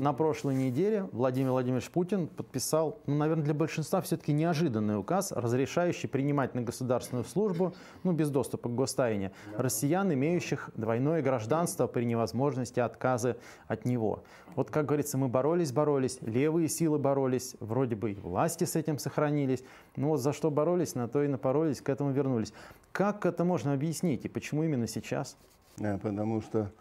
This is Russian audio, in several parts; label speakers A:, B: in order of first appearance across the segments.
A: На прошлой неделе Владимир Владимирович Путин подписал, ну, наверное, для большинства все-таки неожиданный указ, разрешающий принимать на государственную службу, ну, без доступа к гостайне, россиян, имеющих двойное гражданство при невозможности отказа от него. Вот, как говорится, мы боролись, боролись, левые силы боролись, вроде бы и власти с этим сохранились, но вот за что боролись, на то и напоролись, к этому вернулись. Как это можно объяснить и почему именно сейчас? Э, потому что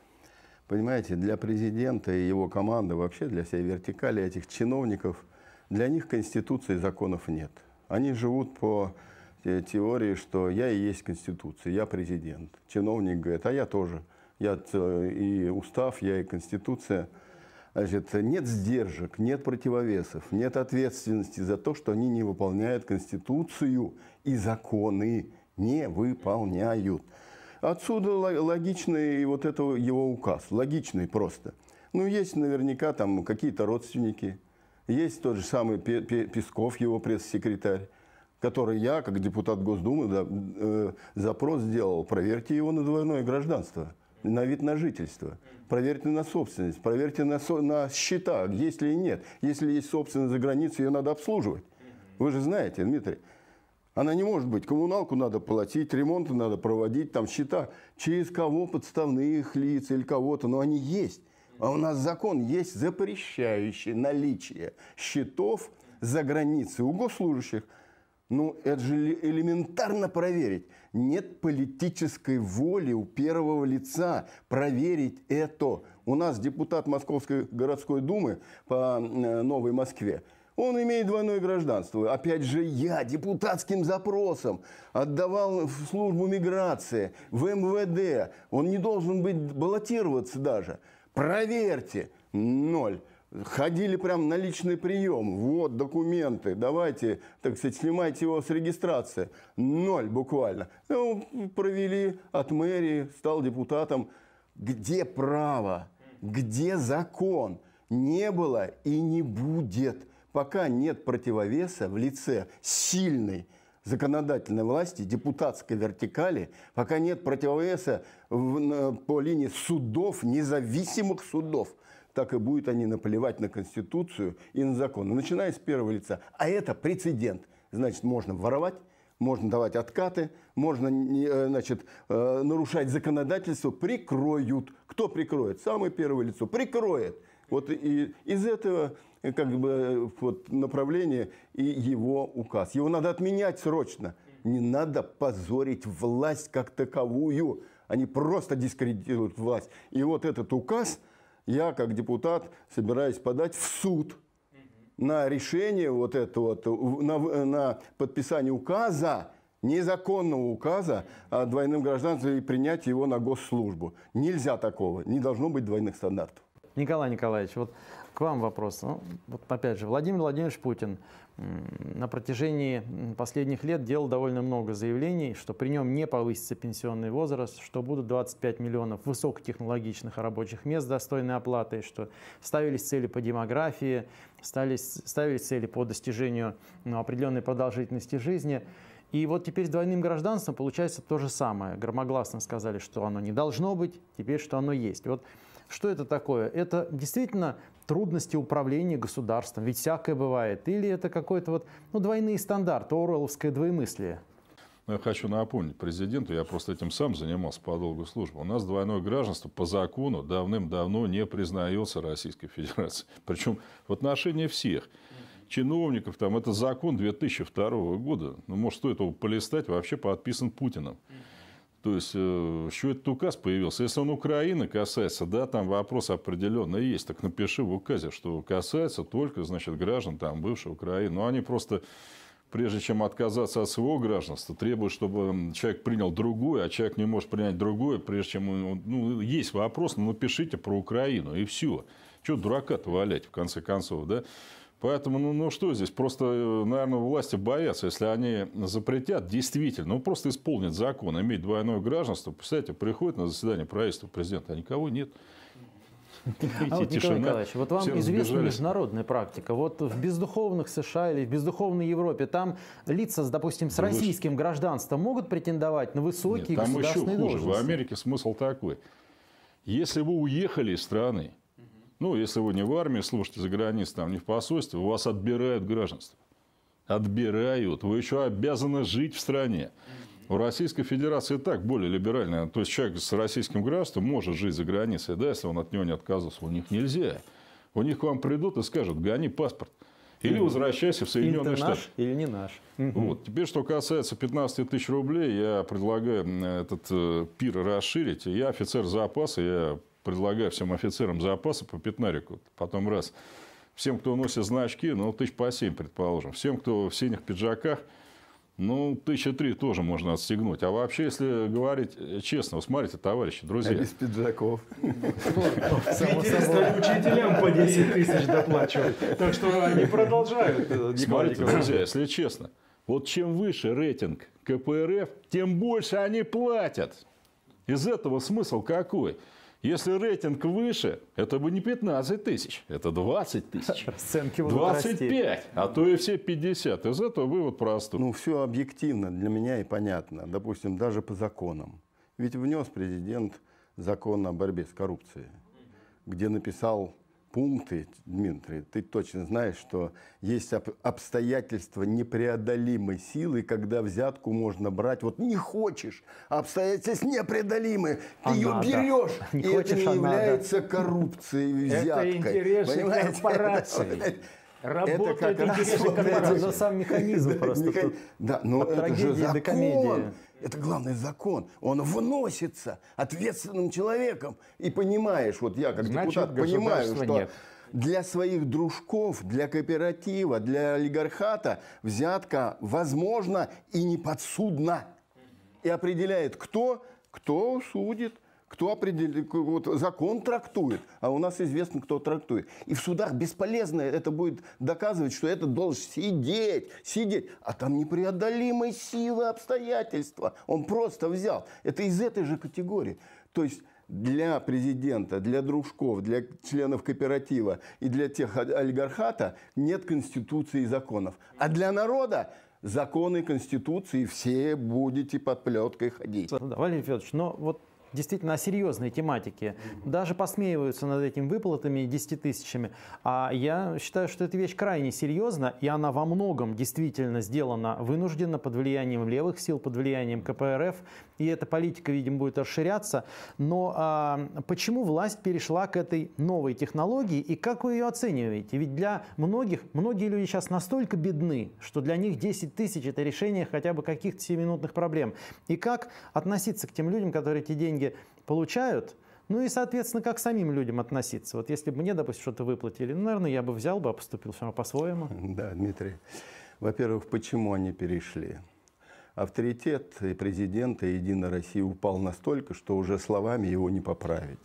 B: Понимаете, для президента и его команды, вообще для всей вертикали этих чиновников, для них Конституции законов нет. Они живут по э, теории, что я и есть Конституция, я президент. Чиновник говорит, а я тоже. Я э, и устав, я и Конституция. Значит, нет сдержек, нет противовесов, нет ответственности за то, что они не выполняют Конституцию и законы не выполняют. Отсюда логичный вот это его указ, логичный просто. Ну, есть наверняка там какие-то родственники, есть тот же самый Песков, его пресс-секретарь, который я, как депутат Госдумы, да, э, запрос сделал, проверьте его на двойное гражданство, на вид на жительство, проверьте на собственность, проверьте на, со, на счета, есть ли и нет. Если есть собственность за границей, ее надо обслуживать. Вы же знаете, Дмитрий, она не может быть. Коммуналку надо платить, ремонты надо проводить, там счета. Через кого подставных лиц или кого-то, но они есть. А у нас закон есть, запрещающий наличие счетов за границей у госслужащих. Ну, это же элементарно проверить. Нет политической воли у первого лица проверить это. У нас депутат Московской городской думы по э, Новой Москве – он имеет двойное гражданство. Опять же, я депутатским запросом отдавал в службу миграции, в МВД. Он не должен быть баллотироваться даже. Проверьте. Ноль. Ходили прям на личный прием. Вот документы, давайте, так сказать, снимайте его с регистрации. Ноль буквально. Ну, провели от мэрии, стал депутатом. Где право? Где закон? Не было и не будет пока нет противовеса в лице сильной законодательной власти, депутатской вертикали, пока нет противовеса в, по линии судов, независимых судов, так и будут они наплевать на Конституцию и на законы, начиная с первого лица. А это прецедент. Значит, можно воровать, можно давать откаты, можно э, значит, э, нарушать законодательство, прикроют. Кто прикроет? Самое первое лицо прикроет. Вот и из этого как бы, э, вот, направление и его указ. Его надо отменять срочно. Не надо позорить власть как таковую. Они просто дискредитируют власть. И вот этот указ я, как депутат, собираюсь подать в суд на решение вот этого, на, на подписание указа, незаконного указа о двойном гражданстве и принять его на госслужбу. Нельзя такого, не должно быть двойных стандартов.
A: Николай Николаевич, вот к вам вопрос. Ну, вот опять же, Владимир Владимирович Путин на протяжении последних лет делал довольно много заявлений, что при нем не повысится пенсионный возраст, что будут 25 миллионов высокотехнологичных рабочих мест достойной оплаты, что ставились цели по демографии, ставились, ставились цели по достижению ну, определенной продолжительности жизни. И вот теперь с двойным гражданством получается то же самое. Громогласно сказали, что оно не должно быть, теперь что оно есть. Вот что это такое? Это действительно трудности управления государством, ведь всякое бывает. Или это какой-то вот, ну, двойные стандарты, Оруэлловское двоемыслие. Но ну, я хочу напомнить президенту, я просто этим сам занимался по долгу
C: службы. У нас двойное гражданство по закону давным-давно не признается Российской Федерации, Причем в отношении всех чиновников, там, это закон 2002 года. Ну, может, стоит его полистать, вообще подписан Путиным. То есть, э, что этот указ появился? Если он Украины касается, да, там вопрос определенно есть. Так напиши в указе, что касается только, значит, граждан там бывшей Украины. Но ну, они просто, прежде чем отказаться от своего гражданства, требуют, чтобы человек принял другое, а человек не может принять другое, прежде чем... Он, ну, есть вопрос, но ну, напишите про Украину, и все. Чего дурака-то валять, в конце концов, да? Поэтому, ну, ну что здесь, просто, э, наверное, власти боятся, если они запретят действительно, ну просто исполнят закон, иметь двойное гражданство. Представляете, приходит на заседание правительства президента, а никого нет.
A: А вот, Николай Николаевич, вот вам известна международная практика. Вот в бездуховных США или в бездуховной Европе там лица, допустим, с российским гражданством могут претендовать на высокие Нет, там государственные еще хуже. должности? В Америке
C: смысл такой. Если вы уехали из страны, ну, если вы не в армии слушайте, за границей, там, не в посольстве, у вас отбирают гражданство. Отбирают. Вы еще обязаны жить в стране. У Российской Федерации так более либеральная. То есть, человек с российским гражданством может жить за границей, да, если он от него не отказывался. У них нельзя. У них к вам придут и скажут, гони паспорт. Или возвращайся в Соединенные или Штаты. Наш,
A: или не наш. Вот.
C: Теперь, что касается 15 тысяч рублей, я предлагаю э, этот э, пир расширить. Я офицер запаса, я предлагаю всем офицерам запаса по пятнарику. Потом раз. Всем, кто носит значки, ну, тысяч по семь, предположим. Всем, кто в синих пиджаках, ну, тысяча три тоже можно отстегнуть. А вообще, если говорить э, честно, смотрите, товарищи, друзья. А без
B: пиджаков.
C: Интересно, учителям по 10 тысяч доплачивают. Так что они продолжают. Э, смотрите, друзья, если честно, вот чем выше рейтинг КПРФ, тем больше они платят. Из этого смысл какой? Если рейтинг выше, это бы не 15 тысяч, это
B: 20 тысяч. Расценки 25, а то и все 50. Из этого вывод просто. Ну, все объективно для меня и понятно. Допустим, даже по законам. Ведь внес президент закон о борьбе с коррупцией, где написал пункты, Дмитрий, ты точно знаешь, что есть обстоятельства непреодолимой силы, когда взятку можно брать. Вот не хочешь, а обстоятельства непреодолимы, ты а ее надо. берешь, не и хочешь, это не а является надо. коррупцией, взяткой. Это интересы корпорации. Работают это как интересы корпорации. Но сам механизм просто Меха... тут. Да, но это же закон. Это главный закон. Он вносится ответственным человеком. И понимаешь, вот я как Значит, депутат понимаю, что... Нет для своих дружков, для кооператива, для олигархата взятка возможна и неподсудна. И определяет кто, кто судит кто определит, вот закон трактует, а у нас известно, кто трактует. И в судах бесполезно это будет доказывать, что это должен сидеть, сидеть, а там непреодолимой силы обстоятельства. Он просто взял. Это из этой же категории. То есть для президента, для дружков, для членов кооператива и для тех олигархата нет конституции и законов. А для народа законы,
A: конституции все будете под плеткой ходить. Да, Валерий Федорович, но вот действительно о серьезной тематике. Даже посмеиваются над этими выплатами 10 тысячами. А я считаю, что эта вещь крайне серьезна, и она во многом действительно сделана вынужденно под влиянием левых сил, под влиянием КПРФ и эта политика, видимо, будет расширяться. Но а, почему власть перешла к этой новой технологии и как вы ее оцениваете? Ведь для многих, многие люди сейчас настолько бедны, что для них 10 тысяч – это решение хотя бы каких-то 7-минутных проблем. И как относиться к тем людям, которые эти деньги получают, ну и, соответственно, как самим людям относиться? Вот если бы мне, допустим, что-то выплатили, ну, наверное, я бы взял бы, поступил все равно по-своему. Да, Дмитрий. Во-первых, почему они перешли?
B: авторитет президента Единой России упал настолько, что уже словами его не поправить.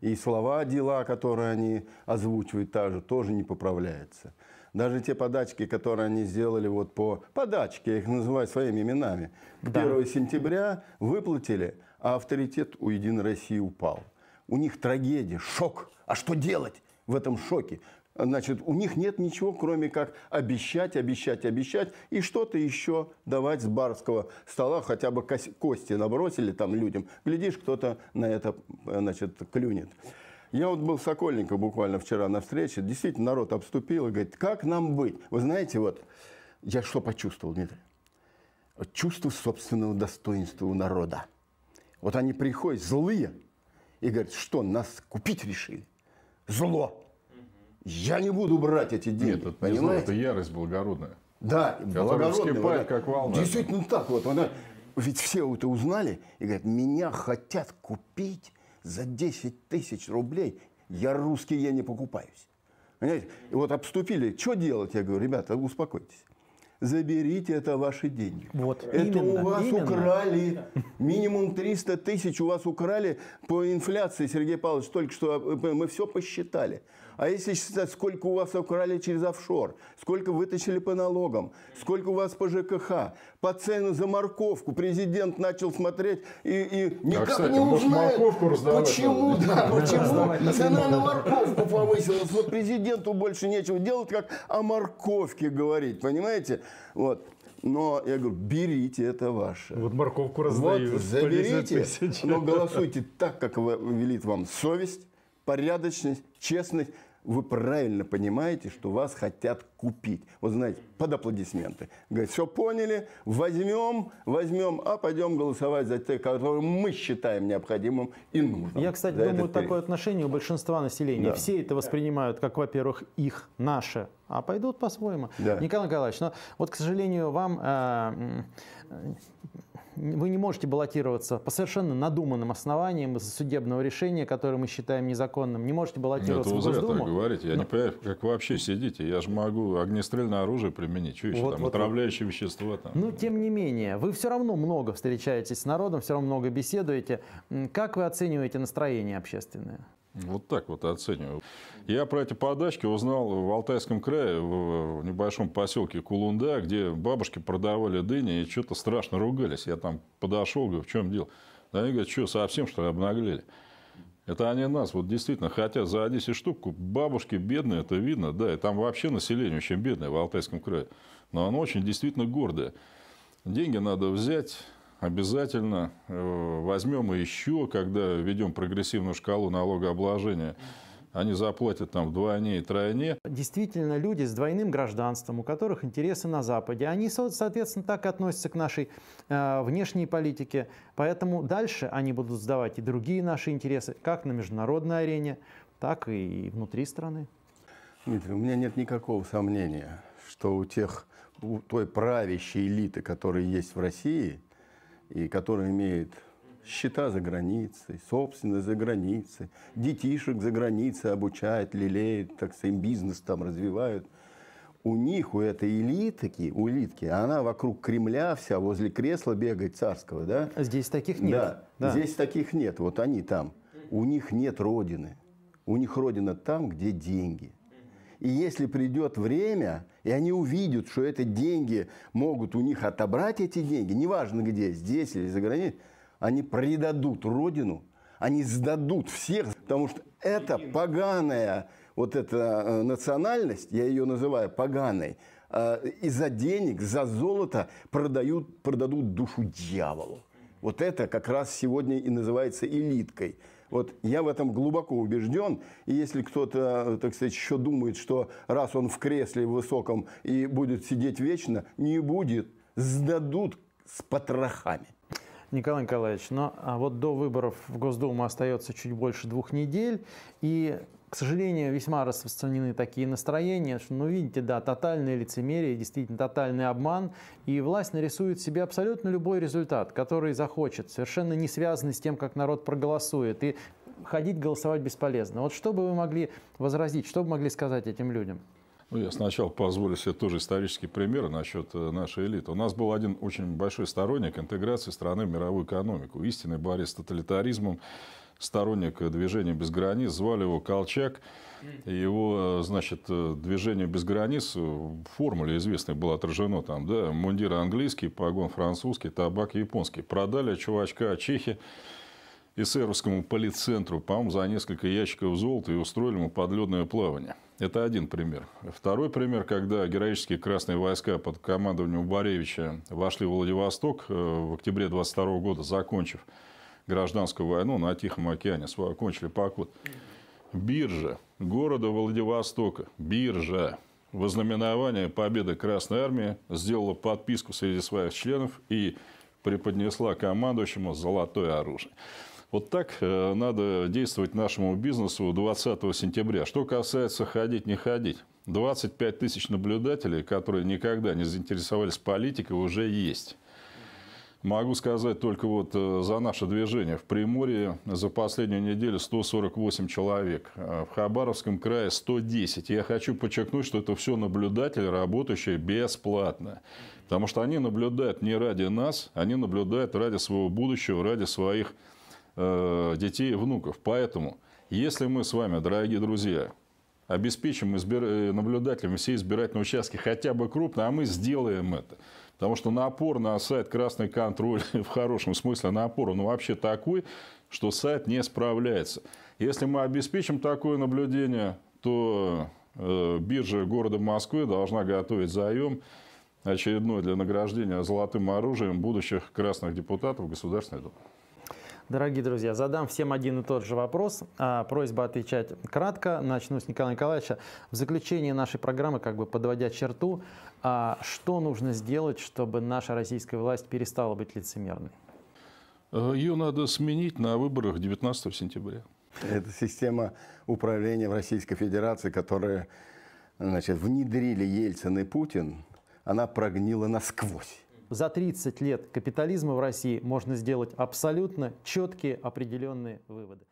B: И слова, дела, которые они озвучивают, тоже тоже не поправляются. Даже те подачки, которые они сделали вот по подачке, я их называю своими именами, 1 да. сентября выплатили, а авторитет у Единой России упал. У них трагедия, шок. А что делать в этом шоке? значит, у них нет ничего, кроме как обещать, обещать, обещать и что-то еще давать с барского стола, хотя бы кости набросили там людям. Глядишь, кто-то на это, значит, клюнет. Я вот был в Сокольниках буквально вчера на встрече. Действительно, народ обступил и говорит, как нам быть? Вы знаете, вот я что почувствовал, Дмитрий? Чувство собственного достоинства у народа. Вот они приходят злые и говорят, что нас купить решили? Зло! я не буду брать эти деньги. Нет, это, Не знаю, это
C: ярость благородная.
B: Да, благородная. Вот, как волна. Действительно так вот. Она, ведь все это узнали и говорят, меня хотят купить за 10 тысяч рублей. Я русский, я не покупаюсь. Понимаете? И вот обступили. Что делать? Я говорю, ребята, успокойтесь. Заберите это ваши деньги. Вот, это именно, у вас именно. украли минимум 300 тысяч у вас украли по инфляции, Сергей Павлович, только что э, мы все посчитали. А если считать, сколько у вас украли через офшор, сколько вытащили по налогам, сколько у вас по ЖКХ, по цену за морковку, президент начал смотреть и, и а, никак а, кстати, не узнает, почему, да, почему цена на морковку повысилась. Вот президенту больше нечего делать, как о морковке говорить, понимаете? Вот. Но я говорю, берите, это ваше. Вот морковку раздают. Вот, заберите, но голосуйте так, как велит вам совесть, порядочность, честность вы правильно понимаете, что вас хотят купить. Вот знаете, под аплодисменты. Говорит, все поняли, возьмем, возьмем, а пойдем голосовать за те, которые мы считаем необходимым
A: и нужным. Я, кстати, думаю, такое отношение у большинства населения. Да. Все это воспринимают как, во-первых, их, наше, а пойдут по-своему. Да. Николай Николаевич, но ну, вот, к сожалению, вам... Э, вы не можете баллотироваться по совершенно надуманным основаниям из судебного решения, которое мы считаем незаконным. Не можете баллотироваться Нет, в Госдуму. Зря так
C: говорите. Я Но... не понимаю, как вы вообще сидите. Я же могу огнестрельное оружие применить. Что еще вот, там? Вот,
A: Отравляющие вот. вещества. Там. Ну, тем не менее, вы все равно много встречаетесь с народом, все равно много беседуете. Как вы оцениваете настроение общественное?
C: Вот так вот оцениваю. Я про эти подачки узнал в Алтайском крае, в небольшом поселке Кулунда, где бабушки продавали дыни и что-то страшно ругались. Я там подошел, говорю, в чем дело? Да они говорят, что, совсем что ли обнаглели? Это они нас, вот действительно, хотят за 10 штук бабушки бедные, это видно, да, и там вообще население очень бедное в Алтайском крае, но оно очень действительно гордое. Деньги надо взять, обязательно э, возьмем и еще, когда ведем прогрессивную шкалу налогообложения, они заплатят там вдвойне и тройне.
A: Действительно, люди с двойным гражданством, у которых интересы на Западе, они, соответственно, так относятся к нашей э, внешней политике. Поэтому дальше они будут сдавать и другие наши интересы, как на международной арене, так и внутри страны. Дмитрий, у меня нет никакого сомнения, что у тех, у той правящей элиты,
B: которая есть в России – и который имеет счета за границей, собственность за границей, детишек за границей обучает, лелеет, так сказать, бизнес там развивают. У них, у этой элитки, у элитки, она вокруг Кремля вся, возле кресла бегает царского, да? Здесь таких нет. Да, да. здесь таких нет, вот они там. У них нет родины. У них родина там, где деньги. И если придет время, и они увидят, что это деньги, могут у них отобрать эти деньги, неважно где, здесь или за границей, они предадут родину, они сдадут всех, потому что это поганая вот эта э, национальность, я ее называю поганой, э, из-за денег, за золото продают, продадут душу дьяволу. Вот это как раз сегодня и называется элиткой. Вот я в этом глубоко убежден. И если кто-то, э, так сказать, еще думает, что раз он в кресле высоком и будет сидеть вечно, не будет.
A: Сдадут с потрохами. Николай Николаевич, но а, вот до выборов в Госдуму остается чуть больше двух недель, и к сожалению, весьма распространены такие настроения, что, ну, видите, да, тотальное лицемерие, действительно, тотальный обман, и власть нарисует себе абсолютно любой результат, который захочет, совершенно не связанный с тем, как народ проголосует, и ходить голосовать бесполезно. Вот что бы вы могли возразить, что бы могли сказать этим людям?
C: Ну, я сначала позволю себе тоже исторический пример насчет э, нашей элиты. У нас был один очень большой сторонник интеграции страны в мировую экономику. Истинный борец с тоталитаризмом, сторонник э, движения «Без границ». Звали его Колчак. Его, э, значит, движение «Без границ» в формуле известной было отражено. Там, да, мундир английский, погон французский, табак японский. Продали чувачка Чехи эсеровскому полицентру, по-моему, за несколько ящиков золота и устроили ему подледное плавание. Это один пример. Второй пример, когда героические красные войска под командованием Боревича вошли в Владивосток э, в октябре 22 года, закончив гражданскую войну на Тихом океане, окончили поход. Биржа города Владивостока, биржа, вознаменование победы Красной Армии сделала подписку среди своих членов и преподнесла командующему золотое оружие. Вот так э, надо действовать нашему бизнесу 20 сентября. Что касается ходить, не ходить. 25 тысяч наблюдателей, которые никогда не заинтересовались политикой, уже есть. Могу сказать только вот э, за наше движение. В Приморье за последнюю неделю 148 человек, а в Хабаровском крае 110. Я хочу подчеркнуть, что это все наблюдатели, работающие бесплатно. Потому что они наблюдают не ради нас, они наблюдают ради своего будущего, ради своих Э, детей и внуков. Поэтому, если мы с вами, дорогие друзья, обеспечим избир... Э, наблюдателям все избирательные участки хотя бы крупно, а мы сделаем это. Потому что напор на сайт «Красный контроль» в хорошем смысле напор, ну вообще такой, что сайт не справляется. Если мы обеспечим такое наблюдение, то э, биржа города Москвы должна готовить заем очередной для награждения золотым оружием будущих красных депутатов Государственной Думы.
A: Дорогие друзья, задам всем один и тот же вопрос. А, просьба отвечать кратко. Начну с Николая Николаевича. В заключение нашей программы, как бы подводя черту, а, что нужно сделать, чтобы наша российская власть перестала быть лицемерной? Э, Ее надо сменить на выборах
B: 19 сентября. Это система управления в Российской Федерации, которая значит, внедрили Ельцин и Путин, она прогнила насквозь.
A: За 30 лет капитализма в России можно сделать абсолютно четкие определенные выводы.